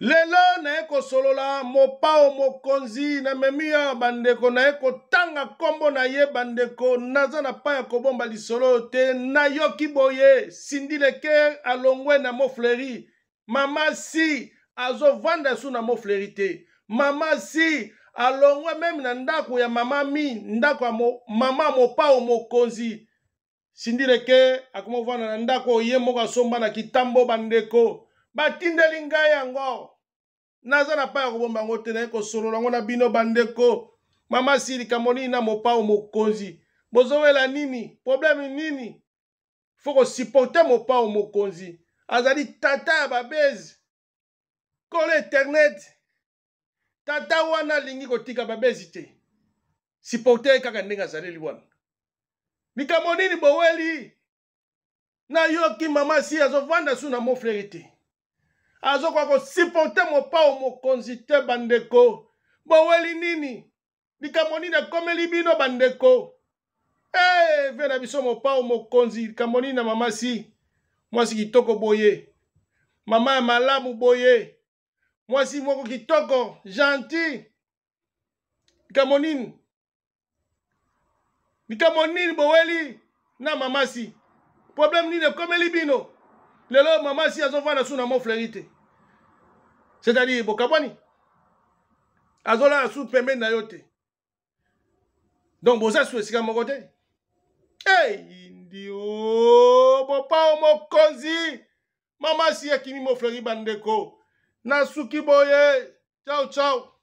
lelo naye kosolola mopao mokonzi namemi awa bandeko naye kotanga nkombo na ye bandeko naza na pai ya kobomba lisolo oyo te nayoki boye sindi leker alongwe na mofleri mama si azovanda su na mofleri te mama si alongwe meme na ndako ya mama mi ndako ya mo, mama mopao mokonzi sindi leke akomovanda na ndako oyo ye moko asomba na kitambo bandeko batindeli ngai yango naza na pa ya kobomba yango te naye kosolola yango na bino bandeko mama si likambo nini na mopao mokonzi bozowela nini probleme nini fo kosuporte mopao mokonzi azali tata ya babezi kolo internet tata wana alingi kotika babezi te suporte ye kaka ndenge azaleli wana likambo nini boweli nayoki mama si azovanda su na moflere te azokoka kosiporte mopao mokonzi te bandeko boweli nini likambo nini ekomeli bino bandeko e eh, ve na biso mopao mokonzi likambo nini na mama si mwasi kitoko boye mama ya malamu boye mwasi moko kitoko gentil likambo nini likambo nini boweli na mama si probleme nini ekomeli bino lelo mama si azovanda su na mofleri te c'est-à-dire bokabwani azolala su pembeni na yo te donc boza su esika moko te ei ndio bopao mokonzi mama si akimi mofleri bandeko nasuki boye chao chao